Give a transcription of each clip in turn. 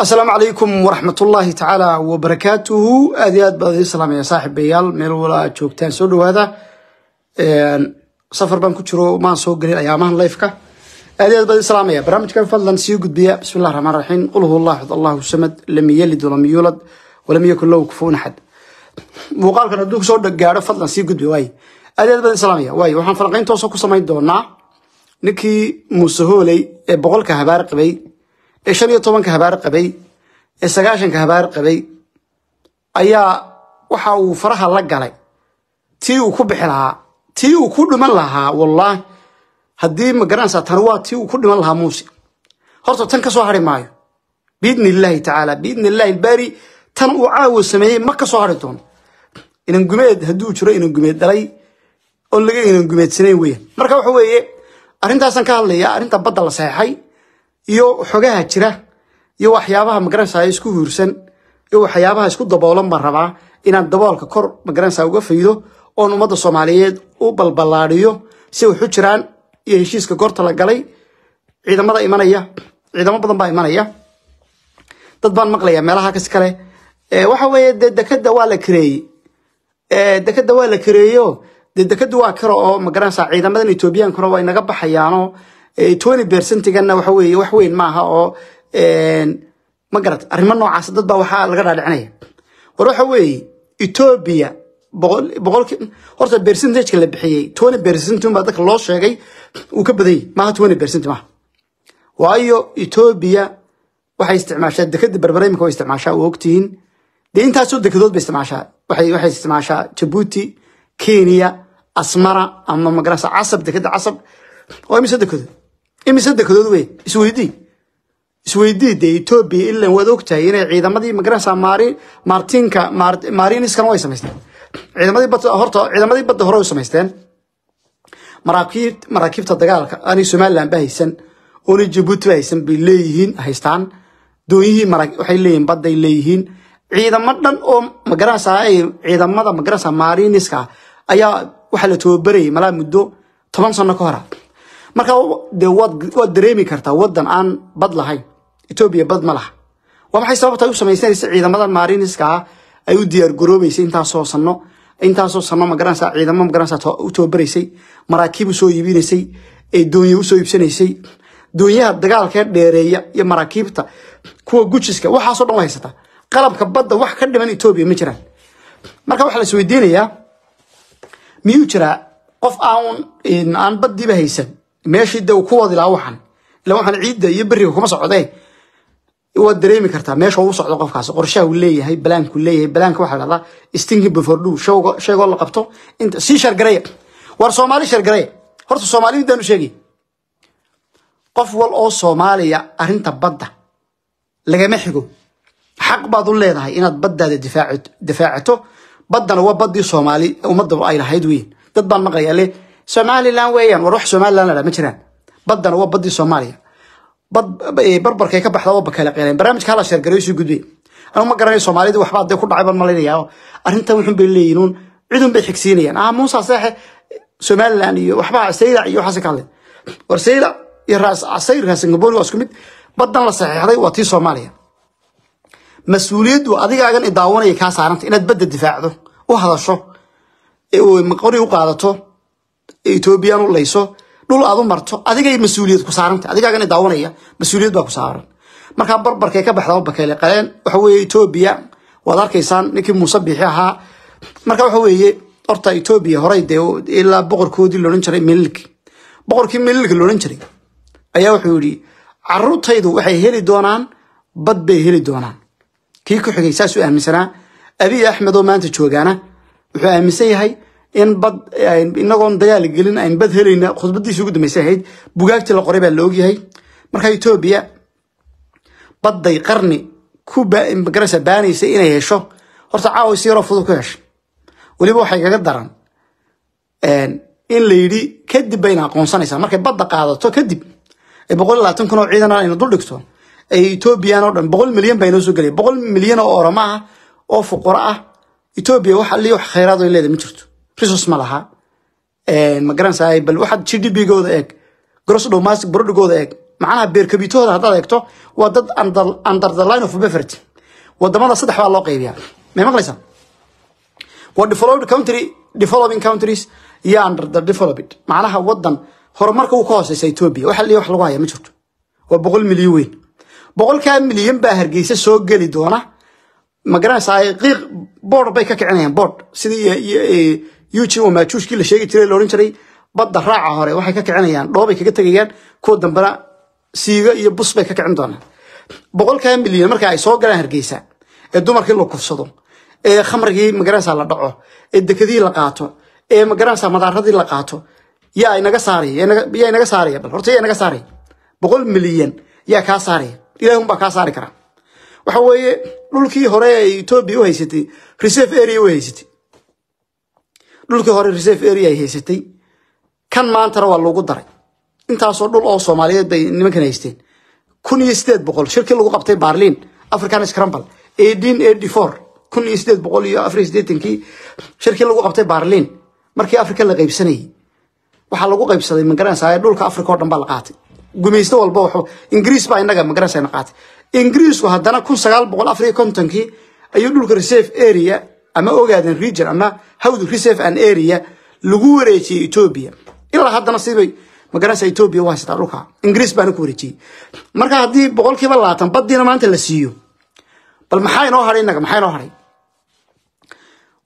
asalaamu calaykum waraxmatullaahi tacaala wabarakaatuhu aad iyo aad baan idin salaamaya saaxiibayaal meel walaa joogtaan soo dhawaada safar baan ku jiro maan soo gelin ayaamahan lifeka aad iyo aad baan idin salaamaya barnaamijkan fadlan sii gudbiya bismillahi raxmaan raxiim qul huwa allah xod allahu samad lam yalid walam yuulad walam yakun lahu kufuun axad muuqaalkan hadduu kusoo gaadho fadlan sii gudbi waay aad iyo aad baan idin salaamaya waay waxaan falanqayn toosa ku samayn doonaa ninkii muuse ee boqolka habaar qabay ee shan iyo tobanka habaar qabay ee sagaashanka habaar qabay ayaa waxa uu faraha la galay tii uu ku bixi lahaa tii uu ku dhiman lahaa wallaahi haddii ma garanaysaa tani waa tii uu ku dhiman lahaa muuse horta tan ka soo hari maayo biidni illaahi tacaala biidni illaahi ilbaari tan uu caawo sameeyey ma kasoo hari doono inangumeed hadduu jiro inangumeed dhalay oon laga inangumeedsanayn weeyaan marka waxa weeye arrintaasan ka hadlaya arrinta badda la saxeixay iyo xogaha jira iyo waxyaabaha magaranaysaa isku huursan iyo waxyaabaha isku daboolan baan rabaa inaan daboolka kor magaranaysaa uga faydo oon ummadda soomaaliyeed u balballaadhiyo si waxu jiraan iyo heshiiska goorta la galay ciidamada imanaya ciidamo badan baa imanaya dad baan maqlaya meelaha kas kale waxa weeye dee dekada waa la kareeyey dekada waa la kareeyo dee dekadu waa karo oo magaranaysaa ciidamadan ethoobiyankuna way naga baxayaanoo Eh, twenty bercentiganna waxa wax weyn maaha oo ma garat arrimo noocaas dad waxaa laga dhaadhicinaya war waxa weeye etoobiya horta percentage-ka la bixiyey twenty percent unbaa dadka loo sheegay uu ka badan maaha twenty percent maaha waayo etoobiya waxay isticmaashaa dekeda berbere imika way isticmaashaa waa ogtihiin dee intaasoo dekedood bay isticmaashaa waxay isticmaashaa jabuuti kenya asmara ama magarasa casab dekeda casab waa imise dekedood imise dekedood wey isweydii isweydii dee etoobiya ilan waad ogtahay inay ciidamadii magarasa martinka mariniskan way samaysteen ciidamadiihorta ciidamadii badda hore way samaysteen maraakiibta dagaalka anay somalilan ba haysan oona jabuuti ba haysan bay leeyihiin haystaan doonyihii waxay leeyihiin badday leeyihiin ciidamo dhan oo magarasa ciidamada magarasa mariniska ayaa waxaa la tababarayay malaa muddo toban sano ka hora marka dee waad waad dareemi kartaa waddan aan bad lahayn etoobiya bad ma laha waa maxay sababta ay u samaysanaysa ciidamadan maariniska ah? ay u diyaar garoobaysay intaasoo sanno intaasoo sanno magaranaysaa ciidamo magaranaysaa u tababaraysay maraakiib usoo iibinaysay ee doonyo usoo iibsanaysay doonyaha dagaalkee dheereeya iyo maraakiibta kuwa gujiska waxaasoo dhan waa qalabka badda wax ka dhiman etoobiya ma jiraan marka waxaa la miyuu jiraa qof aan aan baddiiba haysan meeshii de ku wadi lahaa waxan ila waxaan ciidda iyo beriga kuma socdeen waad dareemi kartaa meesha u socdo qofkaasi qorshaha uu leeyahay balaanku leeyahay balaanka waxaa lahdaa stinking befordhow sheegoo la qabto inta sii shargareya war soomaali shargareya horta soomaali midaanu sheegay qof wal oo soomaaliya arrinta badda lagama xigo xaq baad u leedahay inaad baddaada difaacato baddana waa baddii soomaali ummadda ay lahayd weyn dad baan maqlayaa leh somalilan weeyaan war wax somalilan ladhaa ma jiraan baddana waa baddii soomaaliya bad barbarkay ka baxda waa bakayla qeeleen barnaamijka hala sheergaray soo gudbay anugu ma garanayo soomaalida waxba hadday ku dhacay baan malaynayaa arrintan wuxun bay leeyihiin cidun bay xigsiinayaan ah muusa seexe somalilan iyo waxba saylac iyo waxaas ka hadleen war saylac iyo raas ah, sayr raasingaboni waa isku mid baddan la saxeexday waa tii soomaaliya mas-uuliyaddu adigaagan idaawanaya kaa saaranta inaad badda difaacdo u hadasho qori u qaadato ee layso dhul aad u marto adigay mas-uuliyad ku saaranta adigaagana daawanaya mas-uuliyad baa ku saaran markaa barbarkay ka baxda bakele qaleen waxa weeye etoobiya waad arkaysaan ninkii muuse biixi ahaa marka waxa weeye horta etoobiya horey dee ilaa boqorkoodii loodhan jiray mililki boqorkii mililka loodhan jiray ayaa wuxuu yidhi caruurtaydu waxay heli doonaan bad bay heli doonaan kii ku xigay saasuu aaminsanaa abiy axmed maanta joogaana wuxuu aaminsan yahay in bad eh, inagoon dagaal gelin ayn ah, bad helayna ah, khudbadiisi ugu dambeysay ahayd bugaagtii la qoray baa la ogyahay marka etoobiya badday qarni ku garasa baanaysay inay hesho horta caawa yaroo fudud ku heshay weliba waxay kaga daran eh, in la kadib bayna aqoonsanaysaa markay badda qaadato kadib ay boqol labaatan kun oo ciidan ah ayna dul dhigto ay etoobiyan oo dhan boqol milyan baa inoo gelaya boqol milyan oo oroma oo fuqaro ah etoobiya wax alli wax khayraad ay leedahay ma jirto resus ma laha magaranaysa bal waxaad g d p eeg gross domestic brodhigooda eeg macnaha beerkabitahooda haddaad eegto waa dad under the line of bevert wadamada saddex baa loo qaybiyaa may maqlaysaa waa developed country developing countries iyo under the developed macnaha wadan horumarka uu ka hooseysa ethoobia wax liya wax lagu haya ma jirto waa boqol milyan weyn boqolkaa milyan baa hargeysa soo geli doona magaranaysaa qiiq board bay ka kicinayaan board sidii eh, eh, yuji oo maajuushkii la sheegi jiray laodhan jiray badda raaca hore waxay ka kicinayaan dhoobay kaga tegayaan kuwa dambena siiga iyo bus bay ka kicin doonaan boqolkaa milyan marka ay soo galaan hargeysa ee dumarka la kufsado ee khamrigii magaransa la dhaco ee dekadii la qaato ee magaransa madaaradii la qaato yaa inaga saaraya inaga saaraya bal horta yaa inaga saaraya boqol milyan yaa kaa saaraya ilahi unbaa kaa saari karaa waxa weeye dhulkii hore ay etoobiya u haysatay reserve area u haysatay dhulkii hore reserve area ay haysatay kan maantana waa loogu daray intaasoo dhul oo soomaaliyeed bay nimankan haysteen kun iyo sideed boqol shirkii lagu qabtay barlin african scramble eighteen eighty four kun iyo sideed boqol iyo afar iyo siddeetankii shirkii lagu qabtay barlin markii africa la qaybsanayay waxaa lagu qaybsaday magaranaysa dhulka africa oo dhan baa la qaatay gumaysto walba waxba ingiriis baa innaga magaranaysa na qaatay ingiriisku haddana kun sagaal boqol afar iyo kontonkii ayuu dhulka reserve area ama ogaadan region ama howd reserve and area lagu wareejiyey etoobiya ilaa haddana sibay magaranaysa etoobiya u haysataa dhulka ingiriis baana ku wareejiyey marka haddii boqol kiiba baddiina maanta la siiyo bal maxaa inoo hadhay innaga maxaa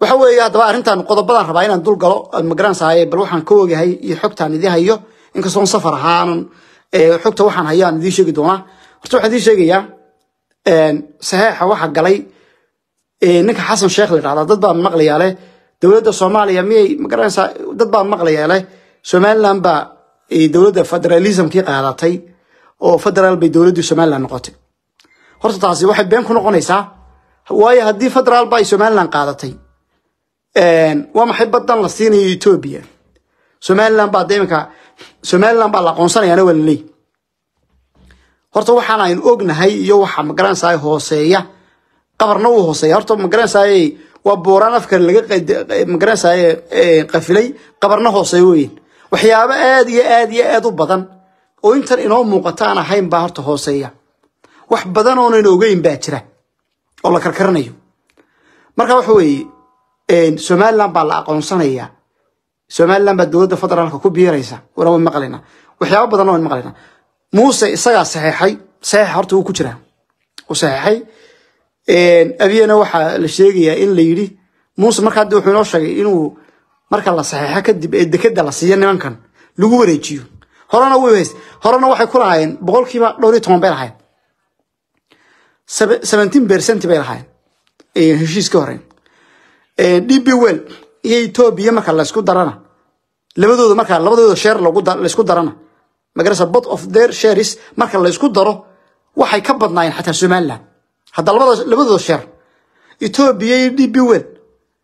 waxa weeye haddaba arrintan qodobadaan rabaa inaan dul galo magaranaysaay bal waxaan ka ogahay iyo xogtaan idii hayo inkastoon safar ahaanan xogta waxaan hayo aan idiin sheegi doonaa horta waxaan idiin sheegayaa saxeixa waxaa galay Eh, ninka xasan sheekh la dhahdaa dad baa maqlayaa leh dowladda soomaaliya miyay magaranaysaa dad baa maqlayaa somalilan baa dowladda federalismkii qaadatay oo federaal bay dowladdii somalilan noqotay horta taasi waxay been ku noqonaysaa waayo haddii federaal ba ay somalilan qaadatay eh, waa maxay badan la siinayo etoobiya somalilan baa de iminka somalilan baa la aqoonsanayaana waa laleey horta waxaan aynu ognahay iyo waxa magaranaysaa hooseeya qabarna uu hooseeya horta magaranasaaye waa buuraan afka laga magaranasaaye eh, qafilay qabarna hooseeya weyn waxyaabo aad iyo aad iyo aad u badan oo intan inoo muuqata aan ahayn baa horta hooseeya wax badan oona inoogeyn baa jira oo la karkaranayo marka waxa weeye eh, somalilan baa la aqoonsanayaa somalilan baa dowladda federaalka ku biiraysa wana maqlayna waxyaaba badanna wayn maqlayna muuse isagaa saxeexay saxeexa horta wuu ku jiraa uu saxeexay abiyana waxaa la sheegayaa in la yidhi muuse marka hadda wuxuu inoo sheegay inuu marka la saxeexo kadib ee dekeda la siiyo nimankan lagu wareejiyo horena whs horena waxay ku lahaayeen boqolkiiba dhowr iyo toban bay lahayd seventeen percent bay lahaayeen heshiiskii hore d well iyo etoobiya marka laysku darana labadooda marka labadooda sheer laysku darana magarasa bot of their sheris marka laysku daro waxay ka badnaayeen xataa somaliland hadda labadooda sheer etoobiya iyo d wel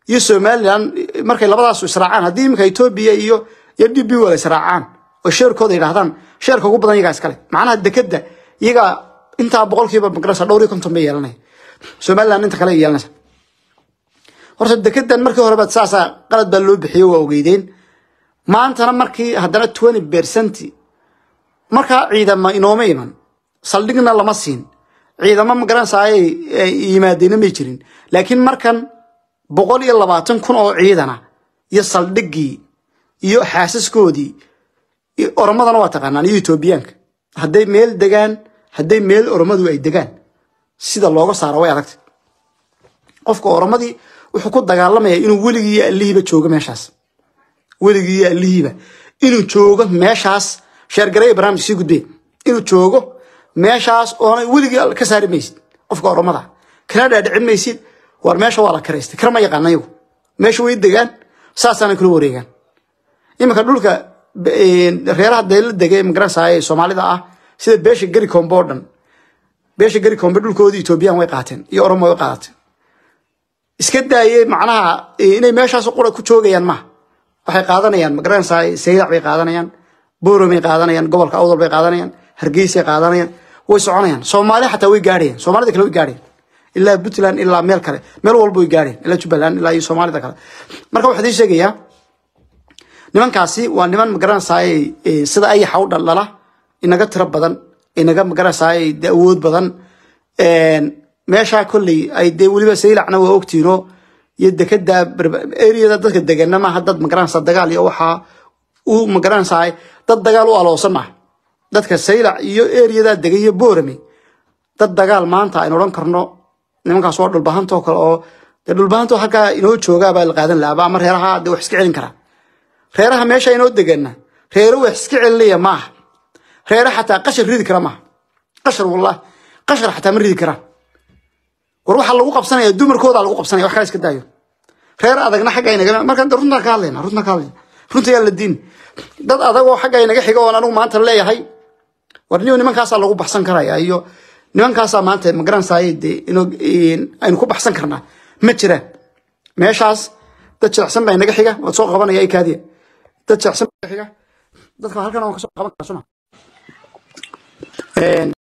iyo somalilan markay labadaasu israacaan haddii iminka etoobiya iyo iyo d wel israacaan oo sheerkooda yidhahdaan sheerka ugu badan iyagaa iskale macnaha dekeda iyagaa intaa boqolkiiba magarasa dhowr iyo konton bay yeelanaya somalilan inta kale yeelanaysa horta dekedan markii horeba saasaa qalad baa loo bixiyo waa ogeydeen maantana markii haddana twenty bercent markaa ciidama inooma iman saldhigna lama siin ciidamo ma garansaaye eh, yimaadeyna may jirin laakiin markan boqol iyo labaatan kun oo ciidana iyo saldhiggii iyo xaasaskoodii oromadana waa taqaanaan iyo etoobiyaanka hadday meel degaan hadday meel oromadu ay degaan sida looga saara way adagtay qofka oromadii wuxuu ku dagaalamaya inuu weligii iyo allihiiba joogo meeshaas weligii iyo allihiiba inuu joogo meeshaas sheergare ibraahim sii gudbe inuu joogo meeshaas oonay weligii ka saari maysid qofka oromada kana dhaadhicin maysid war meesha waa la karaystay kar ma yaqaan ayagu meesha way degaan saasaana kula wareegaan iminka dhulka reeraha dayla dega ee magaranasaaye ee soomaalida ah sida beesha gari kombe oo dhan beesha gari kombe dhulkoodii etoobiyaan way qaateen iyo oromo way qaateen iska daayey macnaha inay meeshaas qura ku joogayaan maaha waxay qaadanayaan magaranasaaye seylac bay qaadanayaan booromay qaadanayaan gobolka awdal bay qaadanayaan hargeysay qaadanayaan way soconayaan soomaaliya xataa way gaadhayaan somalida kale way gaadhayaan ilaa puntland ilaa meel kale meel walba way gaadhayaan ilaa jubbaland ilaa iyo soomaalida kale marka waxaan idiin sheegayaa nimankaasi waa niman magaranaysaay sida ayaxa u dhaldhala inaga tiro badan inaga magaranaysaay de awood badan meeshaa kolley ay dee weliba saylacna waa ogtiinoo iyo dekedaa eriyada dadka degana maaha dad magaranaysaa dagaal iyo waxaa u magaranaysaay dad dagaal u aloosan maaha dadka saylac iyo ereyadaa degay iyo boorame dad dagaal maanta aynu odhan karno nimankaas waa dhulbahanto kale oo dee dhulbahanto halkaa inoo joogaabaa la qaadan laaba ama reeraha dee wax iska celin karaa reeraha meesha inoo deganna reero wax iska celinaya maaha reere xataa qashar ridi kara maaha qashar wallahi qashar xataa ma ridi karaan war waxaa lagu qabsanaya dumarkoodaa lagu qabsanaya wax kala iska daayo reer adagna xagga aynaga markaan runtaan ka hadlayna runtaan ka hadlayna runtayaa la diin dad adag xagga aynaga xiga oon anigu maanta leeyahay warniyo nimankaasaa lagu baxsan karaya iyo nimankaasaa maanta magaransaye de aynu ku baxsan karnaa ma jiraan meeshaas dad jirecsan baa inaga xiga waad soo qabanaya kaadiya dad jirecsan baa inaga xiga dadka halkan waan ka qaban karaa suma